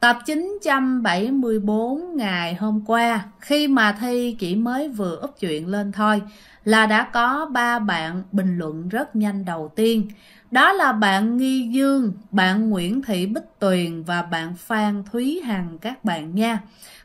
Tập 974 ngày hôm qua, khi mà Thi chỉ mới vừa úp chuyện lên thôi, là đã có ba bạn bình luận rất nhanh đầu tiên. Đó là bạn Nghi Dương, bạn Nguyễn Thị Bích Tuyền và bạn Phan Thúy Hằng các bạn nha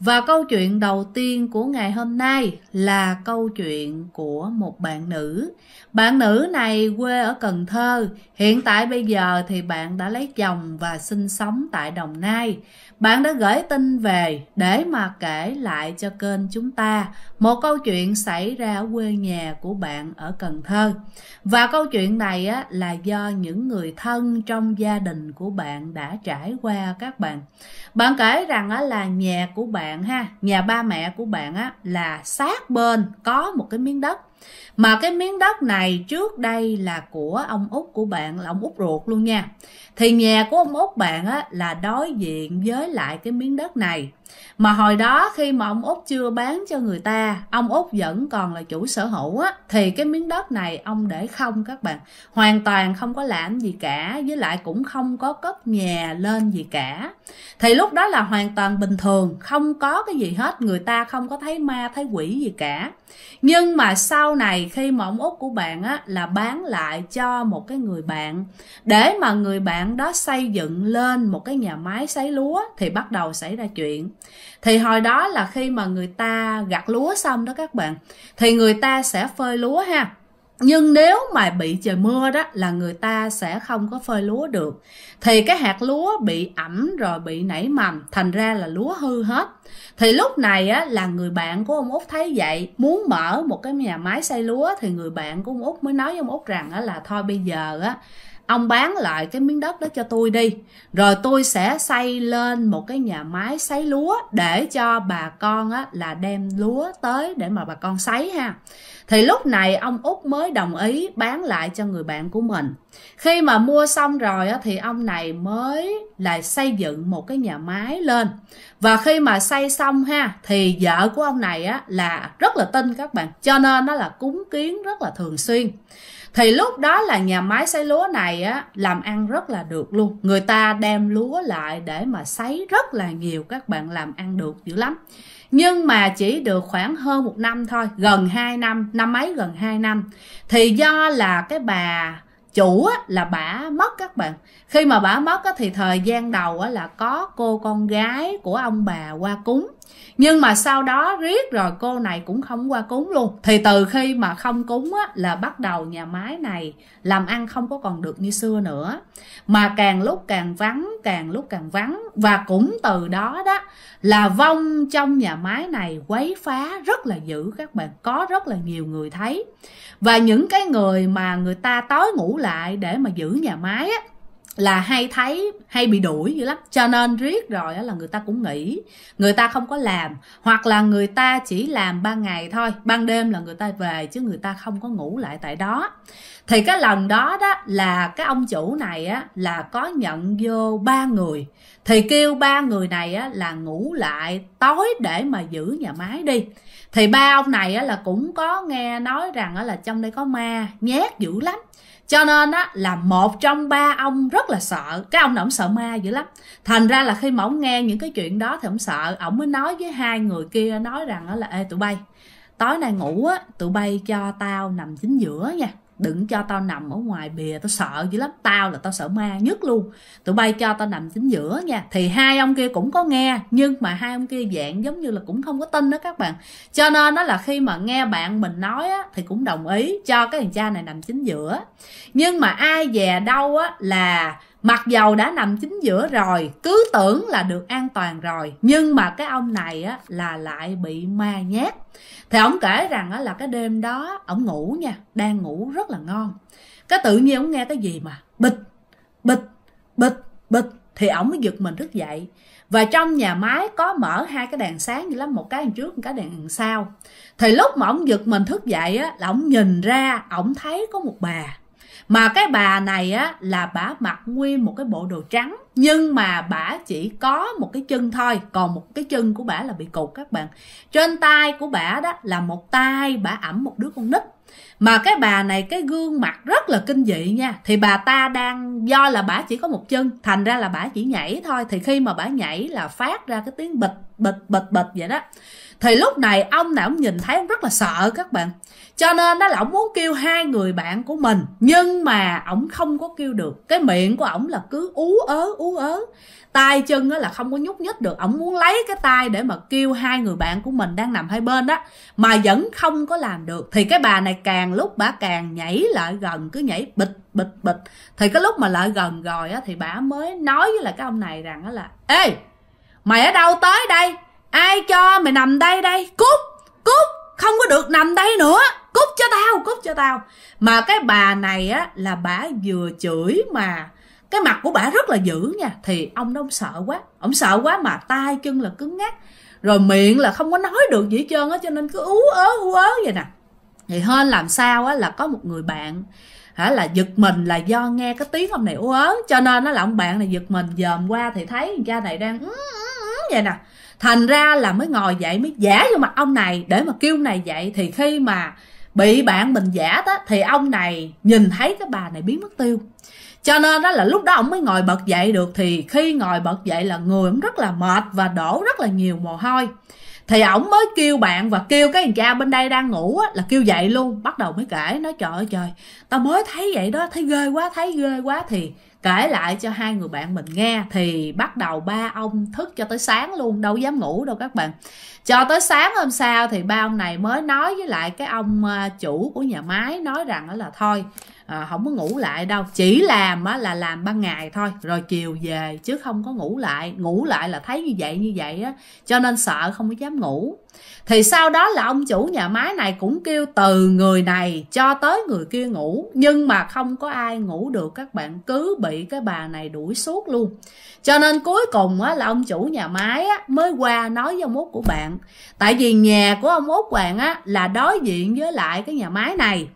Và câu chuyện đầu tiên của ngày hôm nay là câu chuyện của một bạn nữ. Bạn nữ này quê ở Cần Thơ, hiện tại bây giờ thì bạn đã lấy chồng và sinh sống tại Đồng Nai bạn đã gửi tin về để mà kể lại cho kênh chúng ta một câu chuyện xảy ra ở quê nhà của bạn ở Cần Thơ. Và câu chuyện này á, là do những người thân trong gia đình của bạn đã trải qua các bạn. Bạn kể rằng á, là nhà của bạn ha, nhà ba mẹ của bạn á, là sát bên có một cái miếng đất mà cái miếng đất này trước đây là của ông út của bạn là ông út ruột luôn nha. Thì nhà của ông út bạn á, là đối diện với lại cái miếng đất này mà hồi đó khi mà ông út chưa bán cho người ta ông út vẫn còn là chủ sở hữu á thì cái miếng đất này ông để không các bạn hoàn toàn không có làm gì cả với lại cũng không có cất nhà lên gì cả thì lúc đó là hoàn toàn bình thường không có cái gì hết người ta không có thấy ma thấy quỷ gì cả nhưng mà sau này khi mà ông út của bạn á là bán lại cho một cái người bạn để mà người bạn đó xây dựng lên một cái nhà máy sấy lúa thì bắt đầu xảy ra chuyện thì hồi đó là khi mà người ta gặt lúa xong đó các bạn thì người ta sẽ phơi lúa ha nhưng nếu mà bị trời mưa đó là người ta sẽ không có phơi lúa được thì cái hạt lúa bị ẩm rồi bị nảy mầm thành ra là lúa hư hết thì lúc này á, là người bạn của ông út thấy vậy muốn mở một cái nhà máy xây lúa thì người bạn của ông út mới nói với ông út rằng á, là thôi bây giờ á ông bán lại cái miếng đất đó cho tôi đi rồi tôi sẽ xây lên một cái nhà máy sấy lúa để cho bà con á, là đem lúa tới để mà bà con sấy ha thì lúc này ông út mới đồng ý bán lại cho người bạn của mình khi mà mua xong rồi á, thì ông này mới là xây dựng một cái nhà máy lên và khi mà xây xong ha thì vợ của ông này á, là rất là tin các bạn cho nên nó là cúng kiến rất là thường xuyên thì lúc đó là nhà máy sấy lúa này á làm ăn rất là được luôn người ta đem lúa lại để mà sấy rất là nhiều các bạn làm ăn được dữ lắm nhưng mà chỉ được khoảng hơn một năm thôi gần 2 năm năm mấy gần 2 năm thì do là cái bà chủ á, là bà mất các bạn khi mà bà mất á, thì thời gian đầu á, là có cô con gái của ông bà qua cúng nhưng mà sau đó riết rồi cô này cũng không qua cúng luôn thì từ khi mà không cúng á, là bắt đầu nhà máy này làm ăn không có còn được như xưa nữa mà càng lúc càng vắng càng lúc càng vắng và cũng từ đó đó là vong trong nhà máy này quấy phá rất là dữ các bạn có rất là nhiều người thấy và những cái người mà người ta tối ngủ lại để mà giữ nhà máy á là hay thấy hay bị đuổi dữ lắm cho nên riết rồi là người ta cũng nghỉ người ta không có làm hoặc là người ta chỉ làm ban ngày thôi ban đêm là người ta về chứ người ta không có ngủ lại tại đó thì cái lần đó đó là cái ông chủ này á là có nhận vô ba người thì kêu ba người này á là ngủ lại tối để mà giữ nhà máy đi thì ba ông này á là cũng có nghe nói rằng á là trong đây có ma nhát dữ lắm cho nên á là một trong ba ông rất là sợ cái ông ổng sợ ma dữ lắm thành ra là khi mà ổng nghe những cái chuyện đó thì ổng sợ ổng mới nói với hai người kia nói rằng á là ê tụi bay tối nay ngủ á tụi bay cho tao nằm chính giữa nha đừng cho tao nằm ở ngoài bìa tao sợ dữ lắm tao là tao sợ ma nhất luôn tụi bay cho tao nằm chính giữa nha thì hai ông kia cũng có nghe nhưng mà hai ông kia dạng giống như là cũng không có tin đó các bạn cho nên nó là khi mà nghe bạn mình nói á, thì cũng đồng ý cho cái thằng cha này nằm chính giữa nhưng mà ai về đâu á là mặc dầu đã nằm chính giữa rồi cứ tưởng là được an toàn rồi nhưng mà cái ông này á là lại bị ma nhát thì ông kể rằng á là cái đêm đó ông ngủ nha đang ngủ rất là ngon cái tự nhiên ông nghe cái gì mà bịch bịch bịch bịch thì ông mới giật mình thức dậy và trong nhà máy có mở hai cái đèn sáng như lắm một cái đằng trước một cái đèn sau thì lúc mà ông giật mình thức dậy á là ông nhìn ra ông thấy có một bà mà cái bà này á là bà mặc nguyên một cái bộ đồ trắng nhưng mà bà chỉ có một cái chân thôi còn một cái chân của bà là bị cụt các bạn trên tay của bà đó là một tay bà ẩm một đứa con nít mà cái bà này cái gương mặt rất là kinh dị nha thì bà ta đang do là bà chỉ có một chân thành ra là bà chỉ nhảy thôi thì khi mà bà nhảy là phát ra cái tiếng bịch bịch bịch bịch vậy đó thì lúc này ông nào cũng nhìn thấy rất là sợ các bạn cho nên đó là ổng muốn kêu hai người bạn của mình nhưng mà ổng không có kêu được cái miệng của ổng là cứ ú ớ ú ớ tay chân là không có nhúc nhích được ổng muốn lấy cái tay để mà kêu hai người bạn của mình đang nằm hai bên đó mà vẫn không có làm được thì cái bà này càng lúc bà càng nhảy lại gần cứ nhảy bịch bịch bịch thì cái lúc mà lại gần rồi á thì bà mới nói với lại cái ông này rằng đó là ê mày ở đâu tới đây ai cho mày nằm đây đây cút cút không có được nằm đây nữa cho tao cút cho tao mà cái bà này á là bà vừa chửi mà cái mặt của bà rất là dữ nha thì ông đông sợ quá ông sợ quá mà tay chân là cứng ngắc rồi miệng là không có nói được gì hết trơn á cho nên cứ ú ớ ú ớ vậy nè thì hên làm sao á là có một người bạn hả là giật mình là do nghe cái tiếng ông này ú ớ cho nên nó là ông bạn này giật mình dòm qua thì thấy cha này đang ừ, ừ, ừ, vậy nè thành ra là mới ngồi dậy mới giả vô mặt ông này để mà kêu này dậy thì khi mà bị bạn mình giả đó thì ông này nhìn thấy cái bà này biến mất tiêu cho nên đó là lúc đó ông mới ngồi bật dậy được thì khi ngồi bật dậy là người ông rất là mệt và đổ rất là nhiều mồ hôi thì ổng mới kêu bạn và kêu cái thằng cha bên đây đang ngủ á, là kêu dậy luôn bắt đầu mới kể nói trời ơi trời tao mới thấy vậy đó thấy ghê quá thấy ghê quá thì kể lại cho hai người bạn mình nghe thì bắt đầu ba ông thức cho tới sáng luôn đâu dám ngủ đâu các bạn cho tới sáng hôm sau thì ba ông này mới nói với lại cái ông à, chủ của nhà máy nói rằng là thôi à, không có ngủ lại đâu chỉ làm á là làm ban ngày thôi rồi chiều về chứ không có ngủ lại ngủ lại là thấy như vậy như vậy á cho nên sợ không có dám ngủ thì sau đó là ông chủ nhà máy này cũng kêu từ người này cho tới người kia ngủ nhưng mà không có ai ngủ được các bạn cứ bị cái bà này đuổi suốt luôn cho nên cuối cùng á, là ông chủ nhà máy á, mới qua nói với ông út của bạn tại vì nhà của ông út bạn á, là đối diện với lại cái nhà máy này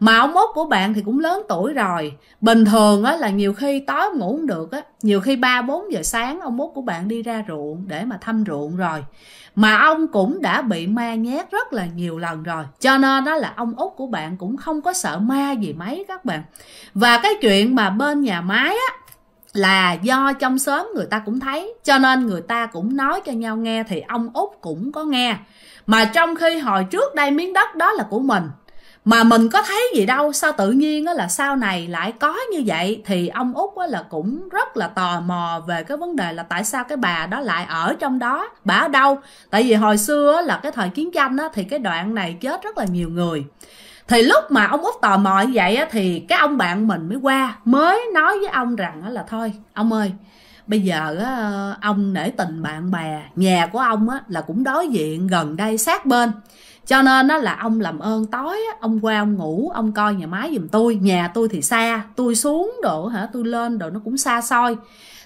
mà ông mốt của bạn thì cũng lớn tuổi rồi bình thường á là nhiều khi tối ngủ không được á nhiều khi ba bốn giờ sáng ông mốt của bạn đi ra ruộng để mà thăm ruộng rồi mà ông cũng đã bị ma nhét rất là nhiều lần rồi cho nên đó là ông út của bạn cũng không có sợ ma gì mấy các bạn và cái chuyện mà bên nhà máy á là do trong xóm người ta cũng thấy cho nên người ta cũng nói cho nhau nghe thì ông út cũng có nghe mà trong khi hồi trước đây miếng đất đó là của mình mà mình có thấy gì đâu sao tự nhiên là sau này lại có như vậy thì ông út là cũng rất là tò mò về cái vấn đề là tại sao cái bà đó lại ở trong đó bà ở đâu tại vì hồi xưa là cái thời chiến tranh thì cái đoạn này chết rất là nhiều người thì lúc mà ông út tò mò như vậy thì cái ông bạn mình mới qua mới nói với ông rằng là thôi ông ơi bây giờ ông nể tình bạn bè nhà của ông là cũng đối diện gần đây sát bên cho nên đó là ông làm ơn tối ông qua ông ngủ ông coi nhà máy giùm tôi nhà tôi thì xa tôi xuống đồ hả tôi lên đồ nó cũng xa xôi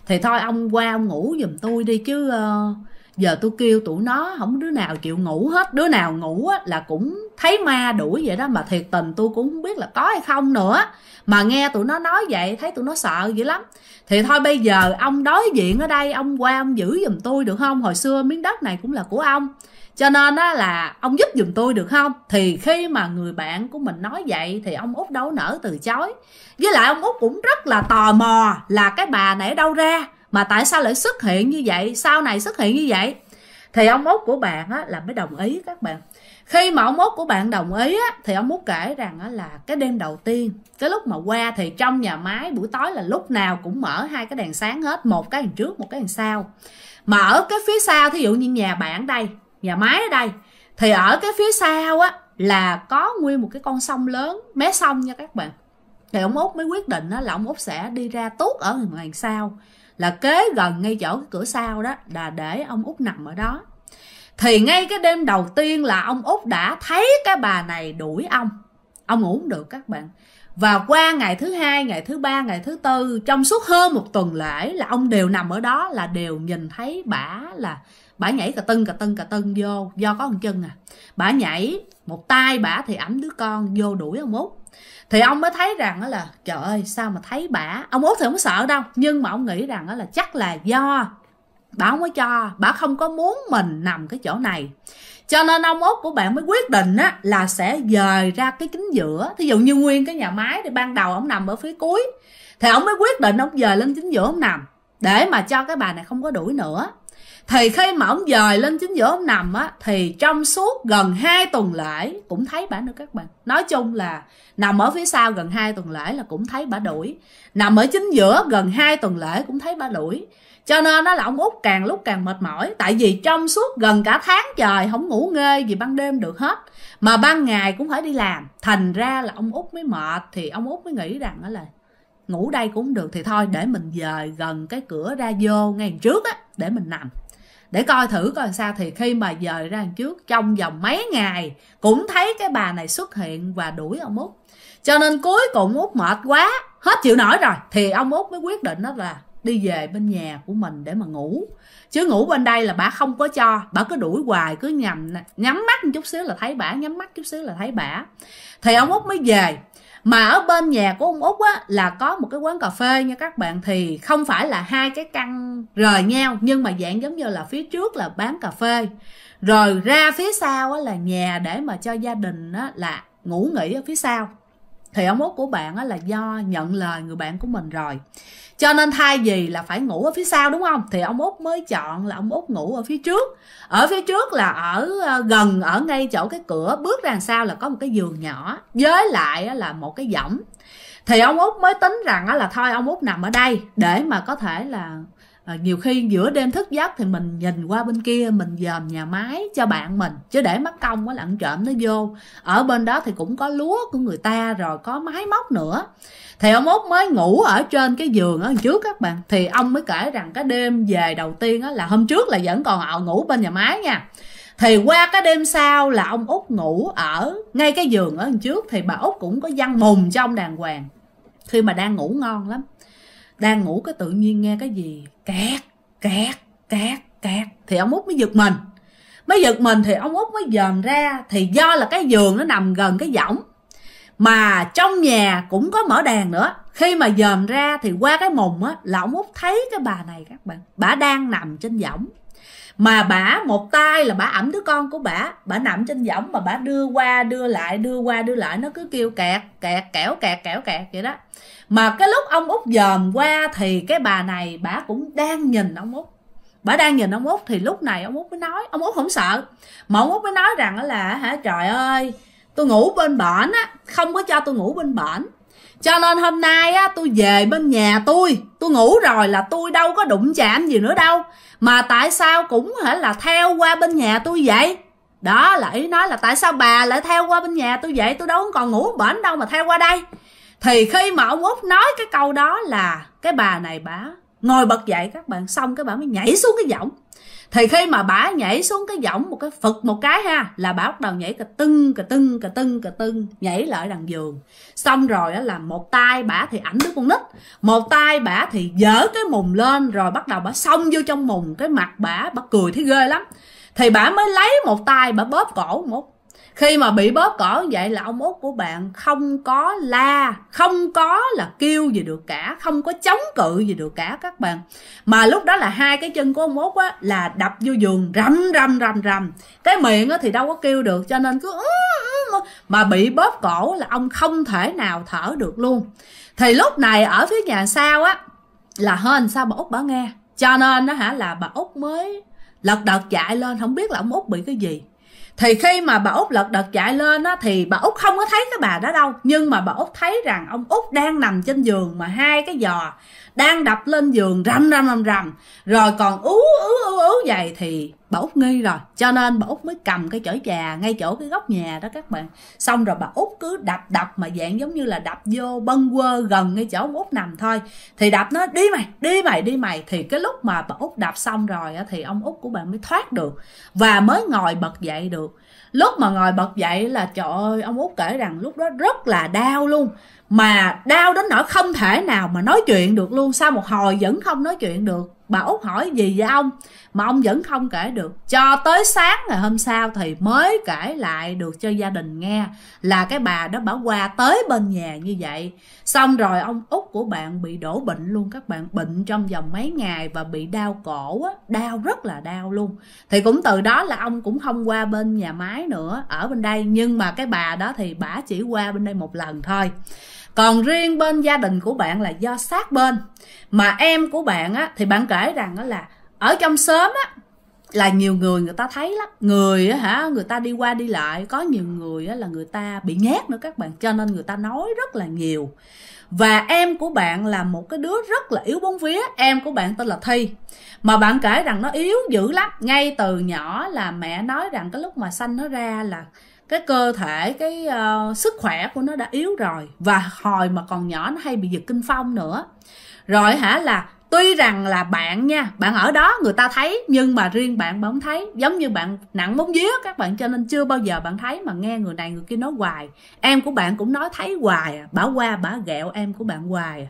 thì thôi ông qua ông ngủ giùm tôi đi chứ uh, giờ tôi kêu tụi nó không đứa nào chịu ngủ hết đứa nào ngủ á, là cũng thấy ma đuổi vậy đó mà thiệt tình tôi cũng không biết là có hay không nữa mà nghe tụi nó nói vậy thấy tụi nó sợ dữ lắm thì thôi bây giờ ông đối diện ở đây ông qua ông giữ giùm tôi được không hồi xưa miếng đất này cũng là của ông cho nên á là ông giúp giùm tôi được không thì khi mà người bạn của mình nói vậy thì ông út đâu nở từ chối với lại ông út cũng rất là tò mò là cái bà nãy đâu ra mà tại sao lại xuất hiện như vậy sau này xuất hiện như vậy thì ông út của bạn á là mới đồng ý các bạn khi mà ông út của bạn đồng ý á thì ông út kể rằng á là cái đêm đầu tiên cái lúc mà qua thì trong nhà máy buổi tối là lúc nào cũng mở hai cái đèn sáng hết một cái đèn trước một cái đèn sau mà ở cái phía sau thí dụ như nhà bạn đây nhà máy ở đây thì ở cái phía sau á là có nguyên một cái con sông lớn mé sông nha các bạn thì ông út mới quyết định á, là ông út sẽ đi ra tuốt ở ngoài sau là kế gần ngay chỗ cái cửa sau đó là để ông út nằm ở đó thì ngay cái đêm đầu tiên là ông út đã thấy cái bà này đuổi ông ông ngủ không được các bạn và qua ngày thứ hai ngày thứ ba ngày thứ tư trong suốt hơn một tuần lễ là ông đều nằm ở đó là đều nhìn thấy bả là bả nhảy cà tưng cà tưng cà tưng vô do có con chân à bả nhảy một tay bả thì ẩm đứa con vô đuổi ông út thì ông mới thấy rằng là trời ơi sao mà thấy bả ông út thì không sợ đâu nhưng mà ông nghĩ rằng là chắc là do bả không có cho bả không có muốn mình nằm cái chỗ này cho nên ông út của bạn mới quyết định á, là sẽ dời ra cái chính giữa thí dụ như nguyên cái nhà máy thì ban đầu ông nằm ở phía cuối thì ông mới quyết định ông dời lên chính giữa ông nằm để mà cho cái bà này không có đuổi nữa thì khi mà ông dời lên chính giữa ông nằm á thì trong suốt gần 2 tuần lễ cũng thấy bà nữa các bạn nói chung là nằm ở phía sau gần 2 tuần lễ là cũng thấy bà đuổi nằm ở chính giữa gần 2 tuần lễ cũng thấy bà đuổi cho nên nó là ông út càng lúc càng mệt mỏi tại vì trong suốt gần cả tháng trời không ngủ nghê gì ban đêm được hết mà ban ngày cũng phải đi làm thành ra là ông út mới mệt thì ông út mới nghĩ rằng đó là ngủ đây cũng được thì thôi để mình dời gần cái cửa ra vô ngay trước á để mình nằm để coi thử coi sao thì khi mà dời ra trước trong vòng mấy ngày cũng thấy cái bà này xuất hiện và đuổi ông út cho nên cuối cùng út mệt quá hết chịu nổi rồi thì ông út mới quyết định đó là đi về bên nhà của mình để mà ngủ chứ ngủ bên đây là bà không có cho bà cứ đuổi hoài cứ nhầm nhắm mắt một chút xíu là thấy bà nhắm mắt chút xíu là thấy bà thì ông út mới về mà ở bên nhà của ông út á là có một cái quán cà phê nha các bạn thì không phải là hai cái căn rời nhau nhưng mà dạng giống như là phía trước là bán cà phê rồi ra phía sau á là nhà để mà cho gia đình á là ngủ nghỉ ở phía sau thì ông út của bạn á là do nhận lời người bạn của mình rồi cho nên thay vì là phải ngủ ở phía sau đúng không thì ông út mới chọn là ông út ngủ ở phía trước ở phía trước là ở ờ, gần ở ngay chỗ cái cửa bước ra sau là có một cái giường nhỏ với lại là một cái võng thì ông út mới tính rằng là thôi ông út nằm ở đây để mà có thể là À, nhiều khi giữa đêm thức giấc thì mình nhìn qua bên kia mình dòm nhà máy cho bạn mình chứ để mất công quá lặn trộm nó vô ở bên đó thì cũng có lúa của người ta rồi có máy móc nữa thì ông út mới ngủ ở trên cái giường ở trước các bạn thì ông mới kể rằng cái đêm về đầu tiên á, là hôm trước là vẫn còn họ ngủ bên nhà máy nha thì qua cái đêm sau là ông út ngủ ở ngay cái giường ở trước thì bà út cũng có văn mùng cho ông đàng hoàng khi mà đang ngủ ngon lắm đang ngủ cái tự nhiên nghe cái gì két két két két thì ông út mới giật mình mới giật mình thì ông út mới dòm ra thì do là cái giường nó nằm gần cái võng mà trong nhà cũng có mở đèn nữa khi mà dòm ra thì qua cái mùng á là ông út thấy cái bà này các bạn bà đang nằm trên võng mà bả một tay là bả ẩm đứa con của bả bả nằm trên võng mà bả đưa qua đưa lại đưa qua đưa lại nó cứ kêu kẹt kẹt kẻo kẹt kẻo kẹt vậy đó mà cái lúc ông út dòm qua thì cái bà này bả cũng đang nhìn ông út bà đang nhìn ông út thì lúc này ông út mới nói ông út không sợ mà ông út mới nói rằng là hả trời ơi tôi ngủ bên bển á không có cho tôi ngủ bên bển cho nên hôm nay á tôi về bên nhà tôi tôi ngủ rồi là tôi đâu có đụng chạm gì nữa đâu mà tại sao cũng hả là theo qua bên nhà tôi vậy đó là ý nói là tại sao bà lại theo qua bên nhà tôi vậy tôi đâu còn ngủ bển đâu mà theo qua đây thì khi mà ông út nói cái câu đó là cái bà này bà ngồi bật dậy các bạn xong cái bà mới nhảy xuống cái giọng thì khi mà bả nhảy xuống cái võng một cái phật một cái ha là bả bắt đầu nhảy cà tưng cà tưng cà tưng cà tưng nhảy lại đằng giường xong rồi á là một tay bả thì ảnh đứa con nít một tay bả thì dở cái mùng lên rồi bắt đầu bả xông vô trong mùng cái mặt bả bả cười thấy ghê lắm thì bả mới lấy một tay bả bóp cổ một khi mà bị bóp cỏ vậy là ông út của bạn không có la không có là kêu gì được cả không có chống cự gì được cả các bạn mà lúc đó là hai cái chân của ông út á là đập vô giường rầm rầm rầm rầm cái miệng á thì đâu có kêu được cho nên cứ mà bị bóp cổ là ông không thể nào thở được luôn thì lúc này ở phía nhà sau á là hên sao bà út bà nghe cho nên đó hả là bà út mới lật đật chạy lên không biết là ông út bị cái gì thì khi mà bà út lật đật chạy lên á thì bà út không có thấy cái bà đó đâu nhưng mà bà út thấy rằng ông út đang nằm trên giường mà hai cái giò đang đập lên giường rầm rầm rầm rầm rồi còn ú ú ú ú vậy thì bà út nghi rồi cho nên bà út mới cầm cái chổi chà ngay chỗ cái góc nhà đó các bạn xong rồi bà út cứ đập đập mà dạng giống như là đập vô bân quơ gần ngay chỗ bà út nằm thôi thì đập nó đi mày đi mày đi mày thì cái lúc mà bà út đập xong rồi thì ông út của bạn mới thoát được và mới ngồi bật dậy được lúc mà ngồi bật dậy là trời ơi ông út kể rằng lúc đó rất là đau luôn mà đau đến nỗi không thể nào mà nói chuyện được luôn sau một hồi vẫn không nói chuyện được bà út hỏi gì với ông mà ông vẫn không kể được cho tới sáng ngày hôm sau thì mới kể lại được cho gia đình nghe là cái bà đó bà qua tới bên nhà như vậy xong rồi ông út của bạn bị đổ bệnh luôn các bạn bệnh trong vòng mấy ngày và bị đau cổ á đau rất là đau luôn thì cũng từ đó là ông cũng không qua bên nhà máy nữa ở bên đây nhưng mà cái bà đó thì bà chỉ qua bên đây một lần thôi còn riêng bên gia đình của bạn là do sát bên mà em của bạn á thì bạn kể rằng á là ở trong xóm á là nhiều người người ta thấy lắm người á hả người ta đi qua đi lại có nhiều người á là người ta bị nhát nữa các bạn cho nên người ta nói rất là nhiều và em của bạn là một cái đứa rất là yếu bóng vía em của bạn tên là thi mà bạn kể rằng nó yếu dữ lắm ngay từ nhỏ là mẹ nói rằng cái lúc mà sanh nó ra là cái cơ thể cái uh, sức khỏe của nó đã yếu rồi và hồi mà còn nhỏ nó hay bị giật kinh phong nữa rồi hả là tuy rằng là bạn nha bạn ở đó người ta thấy nhưng mà riêng bạn bạn không thấy giống như bạn nặng móng vía các bạn cho nên chưa bao giờ bạn thấy mà nghe người này người kia nói hoài em của bạn cũng nói thấy hoài à, bả qua bả ghẹo em của bạn hoài à.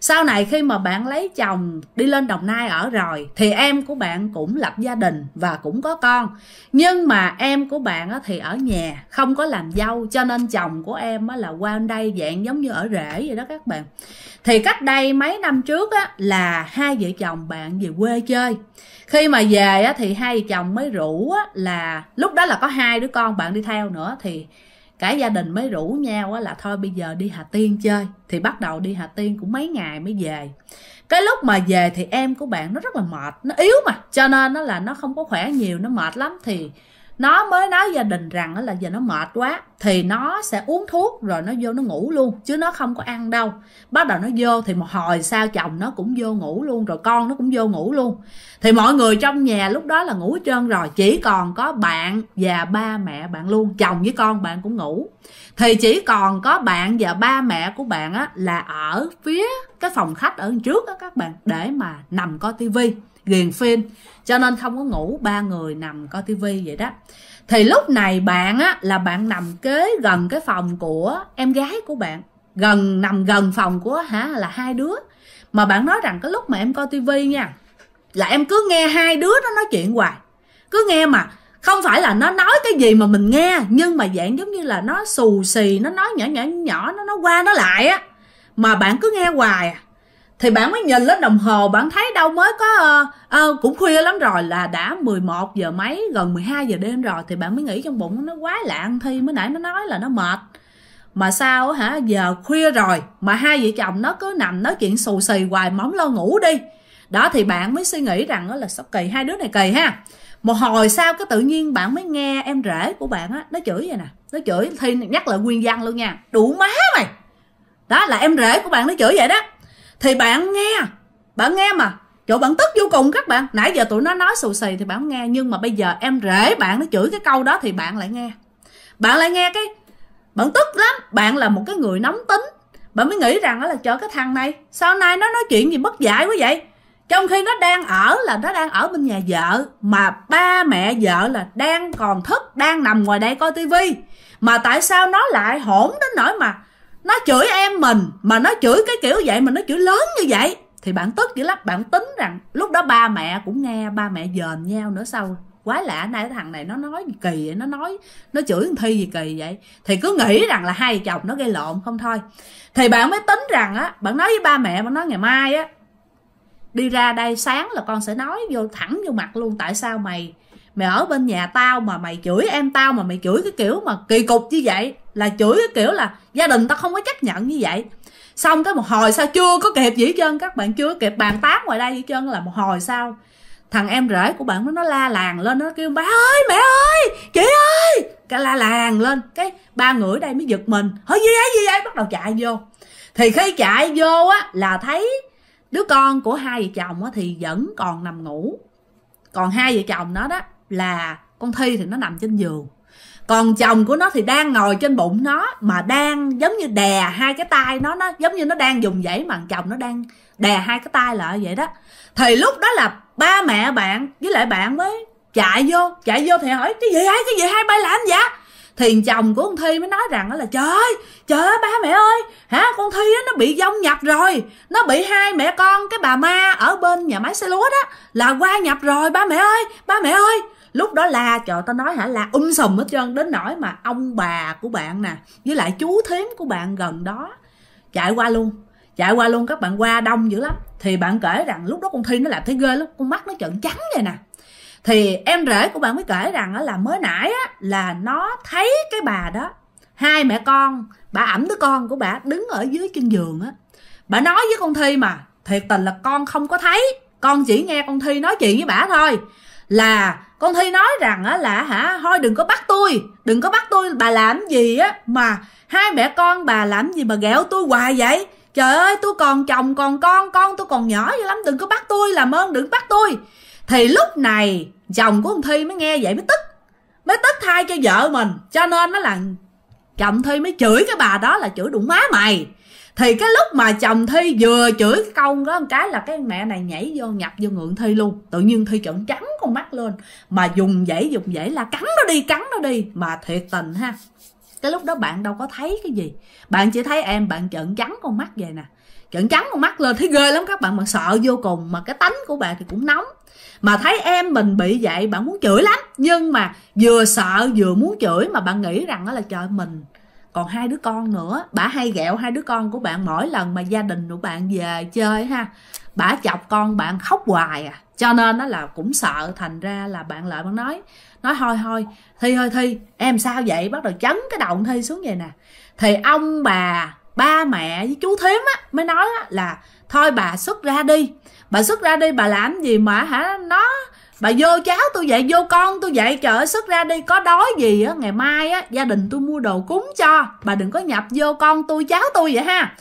sau này khi mà bạn lấy chồng đi lên đồng nai ở rồi thì em của bạn cũng lập gia đình và cũng có con nhưng mà em của bạn thì ở nhà không có làm dâu cho nên chồng của em là qua đây dạng giống như ở rễ vậy đó các bạn thì cách đây mấy năm trước á, là hai vợ chồng bạn về quê chơi khi mà về á, thì hai vợ chồng mới rủ á, là lúc đó là có hai đứa con bạn đi theo nữa thì cả gia đình mới rủ nhau á, là thôi bây giờ đi hà tiên chơi thì bắt đầu đi hà tiên cũng mấy ngày mới về cái lúc mà về thì em của bạn nó rất là mệt nó yếu mà cho nên nó là nó không có khỏe nhiều nó mệt lắm thì nó mới nói gia đình rằng là giờ nó mệt quá thì nó sẽ uống thuốc rồi nó vô nó ngủ luôn chứ nó không có ăn đâu bắt đầu nó vô thì một hồi sau chồng nó cũng vô ngủ luôn rồi con nó cũng vô ngủ luôn thì mọi người trong nhà lúc đó là ngủ hết trơn rồi chỉ còn có bạn và ba mẹ bạn luôn chồng với con bạn cũng ngủ thì chỉ còn có bạn và ba mẹ của bạn á, là ở phía cái phòng khách ở trước á, các bạn để mà nằm coi tivi ghiền phim cho nên không có ngủ ba người nằm coi tivi vậy đó thì lúc này bạn á, là bạn nằm kế gần cái phòng của em gái của bạn gần nằm gần phòng của hả là hai đứa mà bạn nói rằng cái lúc mà em coi tivi nha là em cứ nghe hai đứa nó nói chuyện hoài cứ nghe mà không phải là nó nói cái gì mà mình nghe nhưng mà dạng giống như là nó xù xì nó nói nhỏ nhỏ nhỏ nó nó qua nó lại á mà bạn cứ nghe hoài à thì bạn mới nhìn lên đồng hồ bạn thấy đâu mới có uh, cũng khuya lắm rồi là đã 11 giờ mấy gần 12 giờ đêm rồi thì bạn mới nghĩ trong bụng nó quá lạ ăn thi mới nãy nó nói là nó mệt mà sao hả giờ khuya rồi mà hai vợ chồng nó cứ nằm nói chuyện xù xì hoài móng lo ngủ đi đó thì bạn mới suy nghĩ rằng đó là sắp kỳ hai đứa này kỳ ha một hồi sau cái tự nhiên bạn mới nghe em rể của bạn á nó chửi vậy nè nó chửi thì nhắc lại nguyên văn luôn nha đủ má mày đó là em rể của bạn nó chửi vậy đó thì bạn nghe bạn nghe mà chỗ bạn tức vô cùng các bạn nãy giờ tụi nó nói xù xì thì bạn nghe nhưng mà bây giờ em rể bạn nó chửi cái câu đó thì bạn lại nghe bạn lại nghe cái bạn tức lắm bạn là một cái người nóng tính bạn mới nghĩ rằng đó là cho cái thằng này sau này nó nói chuyện gì bất giải quá vậy trong khi nó đang ở là nó đang ở bên nhà vợ mà ba mẹ vợ là đang còn thức đang nằm ngoài đây coi tivi mà tại sao nó lại hỗn đến nỗi mà nó chửi em mình mà nó chửi cái kiểu vậy mà nó chửi lớn như vậy thì bạn tức dữ lắm bạn tính rằng lúc đó ba mẹ cũng nghe ba mẹ dờn nhau nữa sau quá lạ nay thằng này nó nói gì kỳ vậy nó nói nó chửi thi gì kỳ vậy thì cứ nghĩ rằng là hai chồng nó gây lộn không thôi thì bạn mới tính rằng á bạn nói với ba mẹ bạn nói ngày mai á đi ra đây sáng là con sẽ nói vô thẳng vô mặt luôn tại sao mày mày ở bên nhà tao mà mày chửi em tao mà mày chửi cái kiểu mà kỳ cục như vậy là chửi cái kiểu là gia đình tao không có chấp nhận như vậy xong cái một hồi sao chưa có kịp gì hết trơn các bạn chưa kịp bàn tán ngoài đây gì hết trơn là một hồi sau thằng em rể của bạn nó nó la làng lên nó kêu ba ơi mẹ ơi chị ơi cái la làng lên cái ba người ở đây mới giật mình hỡi gì ấy gì ấy bắt đầu chạy vô thì khi chạy vô á là thấy đứa con của hai vợ chồng thì vẫn còn nằm ngủ còn hai vợ chồng nó đó là con thi thì nó nằm trên giường còn chồng của nó thì đang ngồi trên bụng nó mà đang giống như đè hai cái tay nó nó giống như nó đang dùng dãy mà chồng nó đang đè hai cái tay lại vậy đó thì lúc đó là ba mẹ bạn với lại bạn mới chạy vô chạy vô thì hỏi cái gì ấy cái gì hai bay làm vậy? thì chồng của con thi mới nói rằng là trời trời ba mẹ ơi hả con thi đó, nó bị dông nhập rồi nó bị hai mẹ con cái bà ma ở bên nhà máy xe lúa đó là qua nhập rồi ba mẹ ơi ba mẹ ơi lúc đó là trời tao nói hả là um sùm hết trơn đến nỗi mà ông bà của bạn nè với lại chú thím của bạn gần đó chạy qua luôn chạy qua luôn các bạn qua đông dữ lắm thì bạn kể rằng lúc đó con thi nó làm thấy ghê lắm con mắt nó trợn trắng vậy nè thì em rể của bạn mới kể rằng là mới nãy á, là nó thấy cái bà đó hai mẹ con bà ẩm đứa con của bà đứng ở dưới chân giường á bà nói với con thi mà thiệt tình là con không có thấy con chỉ nghe con thi nói chuyện với bà thôi là con thi nói rằng á là hả thôi đừng có bắt tôi đừng có bắt tôi bà làm gì á mà hai mẹ con bà làm gì mà ghẹo tôi hoài vậy trời ơi tôi còn chồng còn con con tôi còn nhỏ vậy lắm đừng có bắt tôi làm ơn đừng bắt tôi thì lúc này chồng của ông thi mới nghe vậy mới tức mới tức thai cho vợ mình cho nên nó là chồng thi mới chửi cái bà đó là chửi đụng má mày thì cái lúc mà chồng thi vừa chửi công đó một cái là cái mẹ này nhảy vô nhập vô ngượng thi luôn tự nhiên thi trợn trắng con mắt lên mà dùng dãy dùng dãy là cắn nó đi cắn nó đi mà thiệt tình ha cái lúc đó bạn đâu có thấy cái gì bạn chỉ thấy em bạn trợn trắng con mắt vậy nè trợn trắng con mắt lên thấy ghê lắm các bạn mà sợ vô cùng mà cái tánh của bạn thì cũng nóng mà thấy em mình bị vậy bạn muốn chửi lắm nhưng mà vừa sợ vừa muốn chửi mà bạn nghĩ rằng đó là trời mình còn hai đứa con nữa bà hay ghẹo hai đứa con của bạn mỗi lần mà gia đình của bạn về chơi ha bà chọc con bạn khóc hoài à cho nên nó là cũng sợ thành ra là bạn lại bạn nói nói thôi thôi thi ơi thi em sao vậy bắt đầu chấn cái động thi xuống vậy nè thì ông bà ba mẹ với chú thím á mới nói á, là thôi bà xuất ra đi bà xuất ra đi bà làm gì mà hả nó bà vô cháu tôi vậy vô con tôi vậy chợ xuất ra đi có đói gì á ngày mai á gia đình tôi mua đồ cúng cho bà đừng có nhập vô con tôi cháu tôi vậy ha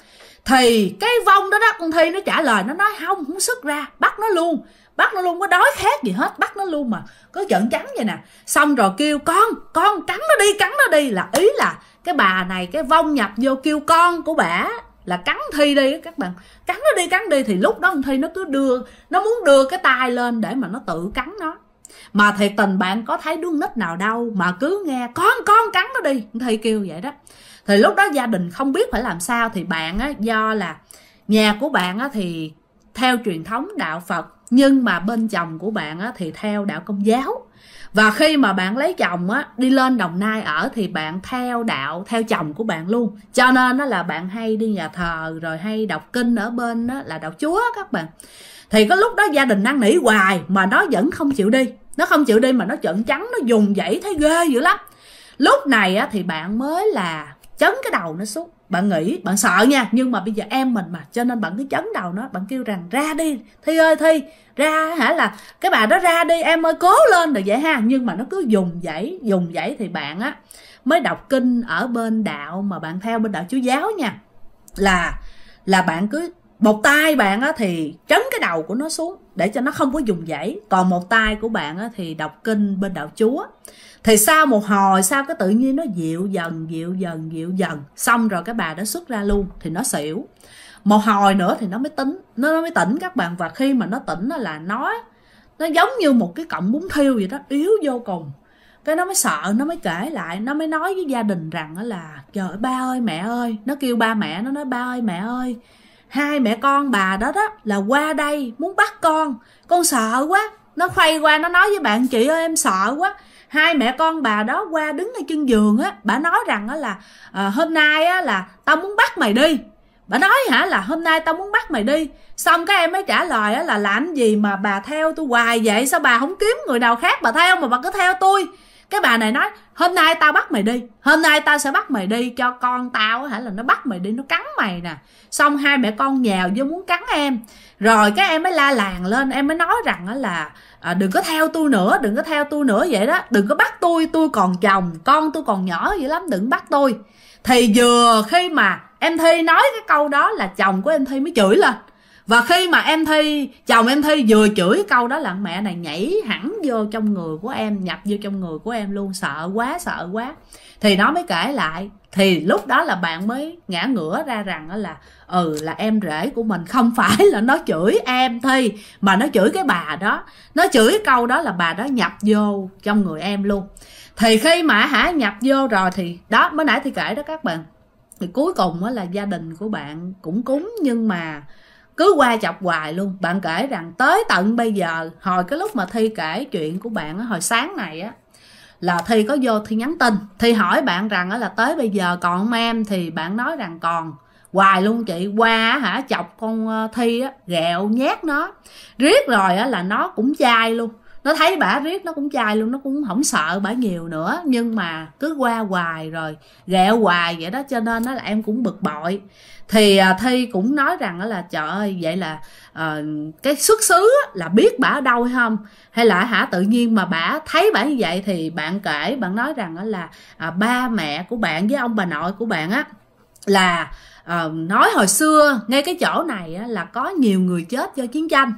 thì cái vong đó đó con thi nó trả lời nó nói không không xuất ra bắt nó luôn bắt nó luôn có đói khát gì hết bắt nó luôn mà có giận trắng vậy nè xong rồi kêu con con cắn nó đi cắn nó đi là ý là cái bà này cái vong nhập vô kêu con của bà là cắn thi đi các bạn cắn nó đi cắn đi thì lúc đó con thi nó cứ đưa nó muốn đưa cái tay lên để mà nó tự cắn nó mà thiệt tình bạn có thấy đứa nít nào đâu mà cứ nghe con con cắn nó đi thi kêu vậy đó thì lúc đó gia đình không biết phải làm sao thì bạn á do là nhà của bạn á thì theo truyền thống đạo phật nhưng mà bên chồng của bạn á thì theo đạo công giáo và khi mà bạn lấy chồng á đi lên đồng nai ở thì bạn theo đạo theo chồng của bạn luôn cho nên nó là bạn hay đi nhà thờ rồi hay đọc kinh ở bên đó là đạo chúa các bạn thì có lúc đó gia đình năn nỉ hoài mà nó vẫn không chịu đi nó không chịu đi mà nó trợn trắng nó dùng dãy thấy ghê dữ lắm lúc này á thì bạn mới là chấn cái đầu nó xuống bạn nghĩ bạn sợ nha nhưng mà bây giờ em mình mà cho nên bạn cứ chấn đầu nó bạn kêu rằng ra đi thi ơi thi ra hả là cái bà đó ra đi em ơi cố lên được vậy ha nhưng mà nó cứ dùng dãy dùng dãy thì bạn á mới đọc kinh ở bên đạo mà bạn theo bên đạo chúa giáo nha là là bạn cứ một tay bạn á thì trấn cái đầu của nó xuống để cho nó không có dùng dãy còn một tay của bạn á thì đọc kinh bên đạo chúa thì sau một hồi sau cái tự nhiên nó dịu dần dịu dần dịu dần xong rồi cái bà đó xuất ra luôn thì nó xỉu một hồi nữa thì nó mới tính nó mới tỉnh các bạn và khi mà nó tỉnh nó là nó nó giống như một cái cọng bún thiêu vậy đó yếu vô cùng cái nó mới sợ nó mới kể lại nó mới nói với gia đình rằng là trời ơi, ba ơi mẹ ơi nó kêu ba mẹ nó nói ba ơi mẹ ơi hai mẹ con bà đó đó là qua đây muốn bắt con con sợ quá nó quay qua nó nói với bạn chị ơi em sợ quá hai mẹ con bà đó qua đứng ngay chân giường á bà nói rằng á là à, hôm nay á là tao muốn bắt mày đi bà nói hả là hôm nay tao muốn bắt mày đi xong các em mới trả lời á là làm gì mà bà theo tôi hoài vậy sao bà không kiếm người nào khác bà theo mà bà cứ theo tôi cái bà này nói hôm nay tao bắt mày đi hôm nay tao sẽ bắt mày đi cho con tao hả là nó bắt mày đi nó cắn mày nè xong hai mẹ con nhào vô muốn cắn em rồi các em mới la làng lên em mới nói rằng á là à, đừng có theo tôi nữa đừng có theo tôi nữa vậy đó đừng có bắt tôi tôi còn chồng con tôi còn nhỏ dữ lắm đừng bắt tôi thì vừa khi mà em thi nói cái câu đó là chồng của em thi mới chửi lên và khi mà em thi chồng em thi vừa chửi câu đó là mẹ này nhảy hẳn vô trong người của em nhập vô trong người của em luôn sợ quá sợ quá thì nó mới kể lại thì lúc đó là bạn mới ngã ngửa ra rằng là ừ là em rể của mình không phải là nó chửi em thi mà nó chửi cái bà đó nó chửi câu đó là bà đó nhập vô trong người em luôn thì khi mà hả nhập vô rồi thì đó mới nãy thì kể đó các bạn thì cuối cùng á là gia đình của bạn cũng cúng nhưng mà cứ qua chọc hoài luôn bạn kể rằng tới tận bây giờ hồi cái lúc mà thi kể chuyện của bạn hồi sáng này á là thi có vô thi nhắn tin thi hỏi bạn rằng là tới bây giờ còn em thì bạn nói rằng còn hoài luôn chị qua hả chọc con ờ, thi á ghẹo nhát nó riết rồi á là nó cũng chai luôn nó thấy bả riết nó cũng chai luôn nó cũng không sợ bả nhiều nữa nhưng mà cứ qua hoài rồi ghẹo hoài vậy đó cho nên nó là em cũng bực bội thì à, thi cũng nói rằng là trời ơi vậy là à, cái xuất xứ là biết bà ở đâu hay không hay là hả tự nhiên mà bà thấy bà như vậy thì bạn kể bạn nói rằng là à, ba mẹ của bạn với ông bà nội của bạn á là à, nói hồi xưa ngay cái chỗ này á, là có nhiều người chết do chiến tranh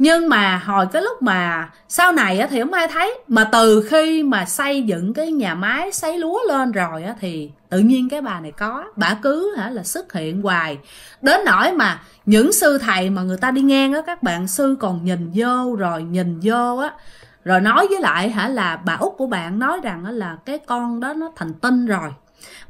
nhưng mà hồi cái lúc mà sau này á, thì không ai thấy mà từ khi mà xây dựng cái nhà máy sấy lúa lên rồi á, thì tự nhiên cái bà này có bà cứ hả là xuất hiện hoài đến nỗi mà những sư thầy mà người ta đi ngang á các bạn sư còn nhìn vô rồi nhìn vô á rồi nói với lại hả là bà út của bạn nói rằng á, là cái con đó nó thành tinh rồi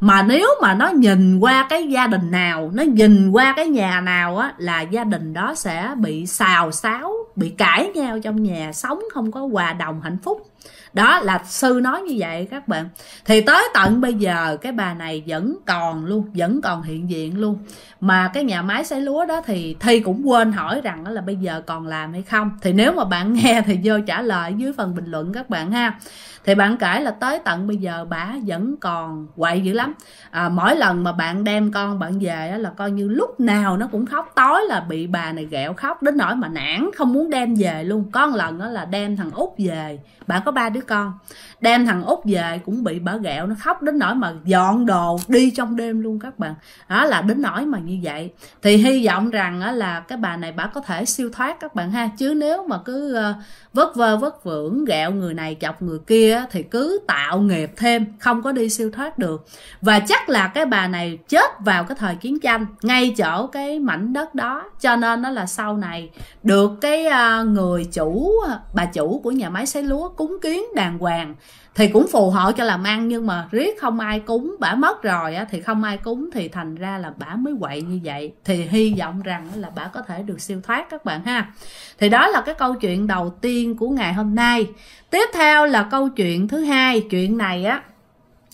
mà nếu mà nó nhìn qua cái gia đình nào nó nhìn qua cái nhà nào á là gia đình đó sẽ bị xào xáo bị cãi nhau trong nhà sống không có hòa đồng hạnh phúc đó là sư nói như vậy các bạn thì tới tận bây giờ cái bà này vẫn còn luôn vẫn còn hiện diện luôn mà cái nhà máy sấy lúa đó thì thi cũng quên hỏi rằng là bây giờ còn làm hay không thì nếu mà bạn nghe thì vô trả lời dưới phần bình luận các bạn ha thì bạn kể là tới tận bây giờ bà vẫn còn quậy dữ lắm à, mỗi lần mà bạn đem con bạn về là coi như lúc nào nó cũng khóc tối là bị bà này ghẹo khóc đến nỗi mà nản không muốn đem về luôn có một lần đó là đem thằng út về bạn có ba đứa đứa con đem thằng út về cũng bị bỏ gẹo nó khóc đến nỗi mà dọn đồ đi trong đêm luôn các bạn đó là đến nỗi mà như vậy thì hy vọng rằng là cái bà này bà có thể siêu thoát các bạn ha chứ nếu mà cứ ờ, vất vơ vất vưởng gẹo người này chọc người kia thì cứ tạo nghiệp thêm không có đi siêu thoát được và chắc là cái bà này chết vào cái thời chiến tranh ngay chỗ cái mảnh đất đó cho nên nó là sau này được cái ờ, người chủ bà chủ của nhà máy sấy lúa cúng kiến đàng hoàng thì cũng phù hộ cho làm ăn nhưng mà riết không ai cúng bả mất rồi á, thì không ai cúng thì thành ra là bả mới quậy như vậy thì hy vọng rằng là bả có thể được siêu thoát các bạn ha thì đó là cái câu chuyện đầu tiên của ngày hôm nay tiếp theo là câu chuyện thứ hai chuyện này á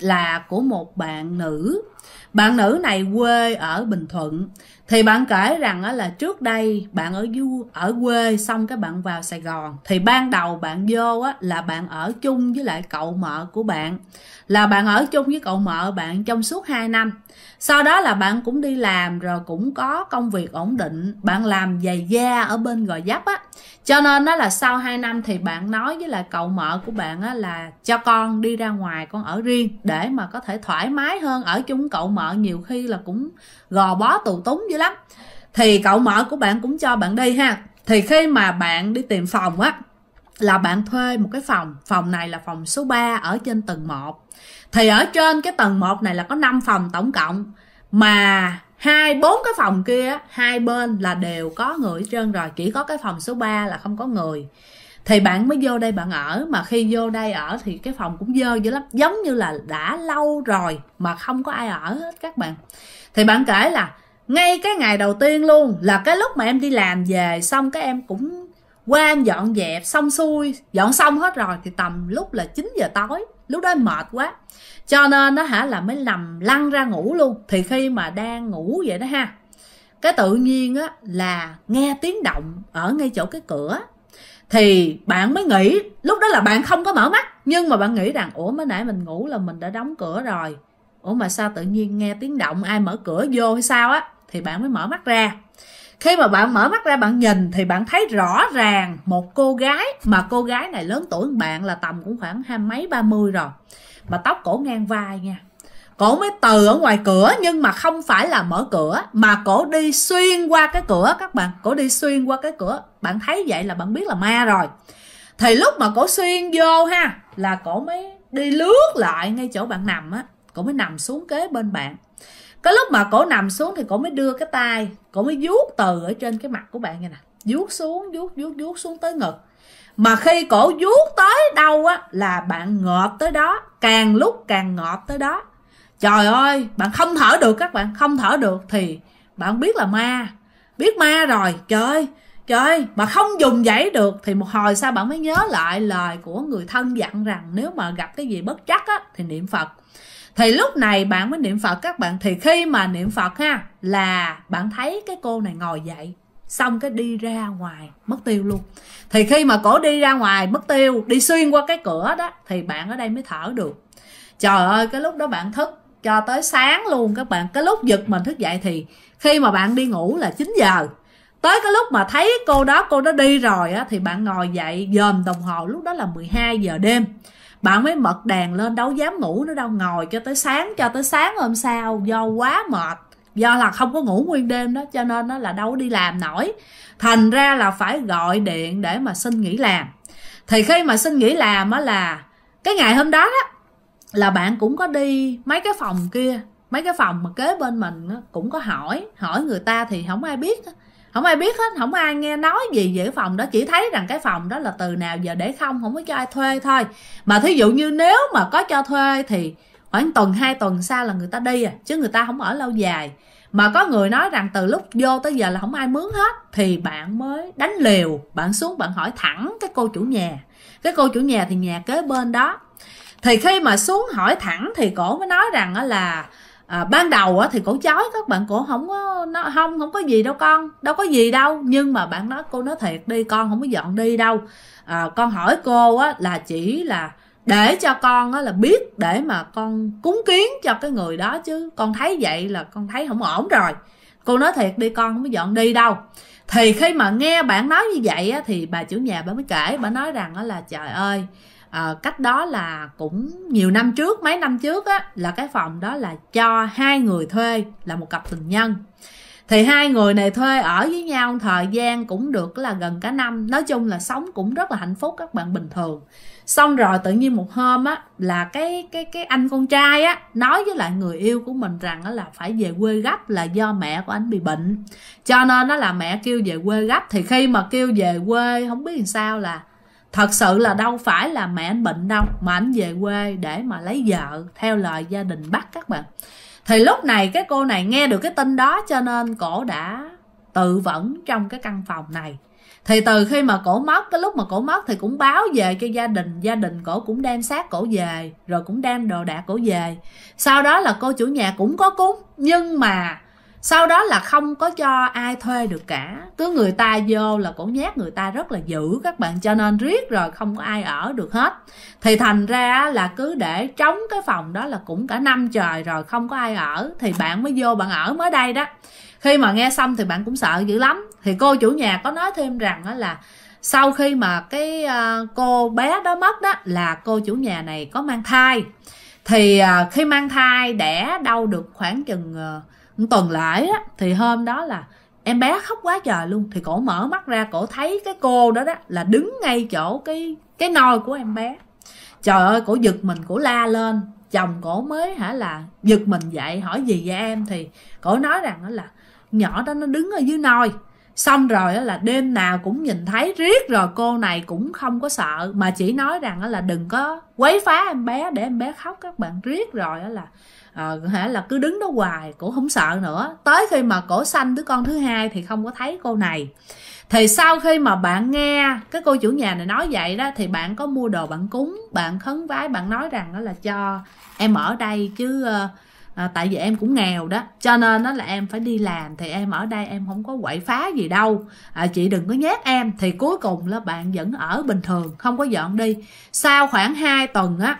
là của một bạn nữ bạn nữ này quê ở bình thuận thì bạn kể rằng là trước đây bạn ở du ở quê xong cái bạn vào sài gòn thì ban đầu bạn vô á, là bạn ở chung với lại cậu mợ của bạn là bạn ở chung với cậu mợ bạn trong suốt 2 năm sau đó là bạn cũng đi làm rồi cũng có công việc ổn định bạn làm giày da ở bên gò dấp á cho nên đó là sau 2 năm thì bạn nói với lại cậu mợ của bạn á, là cho con đi ra ngoài con ở riêng để mà có thể thoải mái hơn ở chung cậu mợ nhiều khi là cũng gò bó tù túng dữ lắm thì cậu mở của bạn cũng cho bạn đi ha thì khi mà bạn đi tìm phòng á là bạn thuê một cái phòng phòng này là phòng số 3 ở trên tầng 1 thì ở trên cái tầng 1 này là có 5 phòng tổng cộng mà hai bốn cái phòng kia hai bên là đều có người hết trơn rồi chỉ có cái phòng số 3 là không có người thì bạn mới vô đây bạn ở mà khi vô đây ở thì cái phòng cũng dơ dữ lắm giống như là đã lâu rồi mà không có ai ở hết các bạn thì bạn kể là ngay cái ngày đầu tiên luôn là cái lúc mà em đi làm về xong cái em cũng qua em dọn dẹp xong xuôi dọn xong hết rồi thì tầm lúc là 9 giờ tối lúc đó em mệt quá cho nên nó hả là mới nằm lăn ra ngủ luôn thì khi mà đang ngủ vậy đó ha cái tự nhiên á là nghe tiếng động ở ngay chỗ cái cửa thì bạn mới nghĩ lúc đó là bạn không có mở mắt nhưng mà bạn nghĩ rằng ủa mới nãy mình ngủ là mình đã đóng cửa rồi ủa mà sao tự nhiên nghe tiếng động ai mở cửa vô hay sao á thì bạn mới mở mắt ra khi mà bạn mở mắt ra bạn nhìn thì bạn thấy rõ ràng một cô gái mà cô gái này lớn tuổi hơn bạn là tầm cũng khoảng hai mấy ba mươi rồi mà tóc cổ ngang vai nha cổ mới từ ở ngoài cửa nhưng mà không phải là mở cửa mà cổ đi xuyên qua cái cửa các bạn cổ đi xuyên qua cái cửa bạn thấy vậy là bạn biết là ma rồi thì lúc mà cổ xuyên vô ha là cổ mới đi lướt lại ngay chỗ bạn nằm á cổ mới nằm xuống kế bên bạn Có lúc mà cổ nằm xuống thì cổ mới đưa cái tay cổ mới vuốt từ ở trên cái mặt của bạn như nè vuốt xuống vuốt vuốt vuốt xuống tới ngực mà khi cổ vuốt tới đâu á là bạn ngọt tới đó càng lúc càng ngọt tới đó trời ơi bạn không thở được các bạn không thở được thì bạn biết là ma biết ma rồi trời ơi trời ơi, mà không dùng dãy được thì một hồi sau bạn mới nhớ lại lời của người thân dặn rằng nếu mà gặp cái gì bất chắc á thì niệm phật thì lúc này bạn mới niệm phật các bạn thì khi mà niệm phật ha là bạn thấy cái cô này ngồi dậy xong cái đi ra ngoài mất tiêu luôn thì khi mà cổ đi ra ngoài mất tiêu đi xuyên qua cái cửa đó thì bạn ở đây mới thở được trời ơi cái lúc đó bạn thức cho tới sáng luôn các bạn cái lúc giật mình thức dậy thì khi mà bạn đi ngủ là 9 giờ tới cái lúc mà thấy cô đó cô đó đi rồi á thì bạn ngồi dậy dòm đồng hồ lúc đó là 12 giờ đêm bạn mới bật đèn lên đâu dám ngủ nữa đâu ngồi cho tới sáng cho tới sáng hôm sau do quá mệt do là không có ngủ nguyên đêm đó cho nên nó là đâu đi làm nổi thành ra là phải gọi điện để mà xin nghỉ làm thì khi mà xin nghỉ làm á là cái ngày hôm đó đó là bạn cũng có đi mấy cái phòng kia mấy cái phòng mà kế bên mình cũng có hỏi hỏi người ta thì không ai biết không ai biết hết không ai nghe nói gì về cái phòng đó chỉ thấy rằng cái phòng đó là từ nào giờ để không không có cho ai thuê thôi mà thí dụ như nếu mà có cho thuê thì khoảng tuần hai tuần sau là người ta đi à chứ người ta không ở lâu dài mà có người nói rằng từ lúc vô tới giờ là không ai mướn hết thì bạn mới đánh liều bạn xuống bạn hỏi thẳng cái cô chủ nhà cái cô chủ nhà thì nhà kế bên đó thì khi mà xuống hỏi thẳng thì cổ mới nói rằng là à, ban đầu á, thì cổ chói các bạn cổ không có nó không không có gì đâu con đâu có gì đâu nhưng mà bạn nói cô nói thiệt đi con không có dọn đi đâu à, con hỏi cô á, là chỉ là để cho con á, là biết để mà con cúng kiến cho cái người đó chứ con thấy vậy là con thấy không ổn rồi cô nói thiệt đi con không có dọn đi đâu thì khi mà nghe bạn nói như vậy á, thì bà chủ nhà bà mới kể bà nói rằng á, là trời ơi à, cách đó là cũng nhiều năm trước mấy năm trước á là cái phòng đó là cho hai người thuê là một cặp tình nhân thì hai người này thuê ở với nhau thời gian cũng được là gần cả năm nói chung là sống cũng rất là hạnh phúc các bạn bình thường xong rồi tự nhiên một hôm á là cái cái cái anh con trai á nói với lại người yêu của mình rằng á là phải về quê gấp là do mẹ của anh bị bệnh cho nên nó là mẹ kêu về quê gấp thì khi mà kêu về quê không biết làm sao là thật sự là đâu phải là mẹ anh bệnh đâu mà anh về quê để mà lấy vợ theo lời gia đình bắt các bạn thì lúc này cái cô này nghe được cái tin đó cho nên cổ đã tự vẫn trong cái căn phòng này thì từ khi mà cổ mất cái lúc mà cổ mất thì cũng báo về cho gia đình gia đình cổ cũng đem xác cổ về rồi cũng đem đồ đạc cổ về sau đó là cô chủ nhà cũng có cúng nhưng mà sau đó là không có cho ai thuê được cả cứ người ta vô là cổ nhát người ta rất là dữ các bạn cho nên riết rồi không có ai ở được hết thì thành ra là cứ để trống cái phòng đó là cũng cả năm trời rồi không có ai ở thì bạn mới vô bạn ở mới đây đó khi mà nghe xong thì bạn cũng sợ dữ lắm thì cô chủ nhà có nói thêm rằng đó là sau khi mà cái ờ, cô bé đó mất đó là cô chủ nhà này có mang thai thì ờ, khi mang thai đẻ đâu được khoảng chừng ờ, tuần lại á, thì hôm đó là em bé khóc quá trời luôn thì cổ mở mắt ra cổ thấy cái cô đó đó là đứng ngay chỗ cái cái nôi của em bé trời ơi cổ giật mình cổ la lên chồng cổ mới hả là giật mình dậy hỏi gì vậy em thì cổ nói rằng đó là nhỏ đó nó đứng ở dưới nôi xong rồi là đêm nào cũng nhìn thấy riết rồi cô này cũng không có sợ mà chỉ nói rằng là đừng có quấy phá em bé để em bé khóc các bạn riết rồi là à, là cứ đứng đó hoài cổ không sợ nữa tới khi mà cổ sanh đứa con thứ hai thì không có thấy cô này thì sau khi mà bạn nghe cái cô chủ nhà này nói vậy đó thì bạn có mua đồ bạn cúng bạn khấn vái bạn nói rằng đó là cho em ở đây chứ à, tại vì em cũng nghèo đó cho nên nó là em phải đi làm thì em ở đây em không có quậy phá gì đâu à, chị đừng có nhét em thì cuối cùng là bạn vẫn ở bình thường không có dọn đi sau khoảng 2 tuần á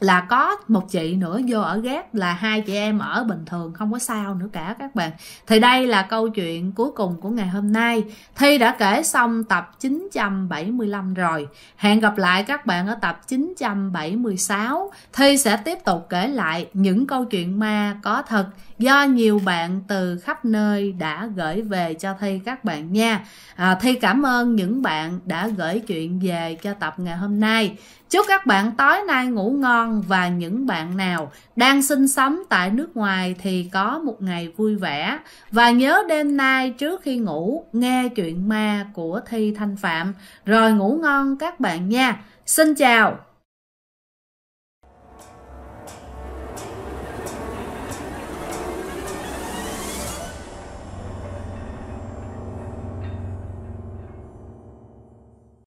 là có một chị nữa vô ở ghép là hai chị em ở bình thường không có sao nữa cả các bạn thì đây là câu chuyện cuối cùng của ngày hôm nay Thi đã kể xong tập 975 rồi hẹn gặp lại các bạn ở tập 976 Thi sẽ tiếp tục kể lại những câu chuyện ma có thật do nhiều bạn từ khắp nơi đã gửi về cho thi các bạn nha à, thi cảm ơn những bạn đã gửi chuyện về cho tập ngày hôm nay chúc các bạn tối nay ngủ ngon và những bạn nào đang sinh sống tại nước ngoài thì có một ngày vui vẻ và nhớ đêm nay trước khi ngủ nghe chuyện ma của thi thanh phạm rồi ngủ ngon các bạn nha xin chào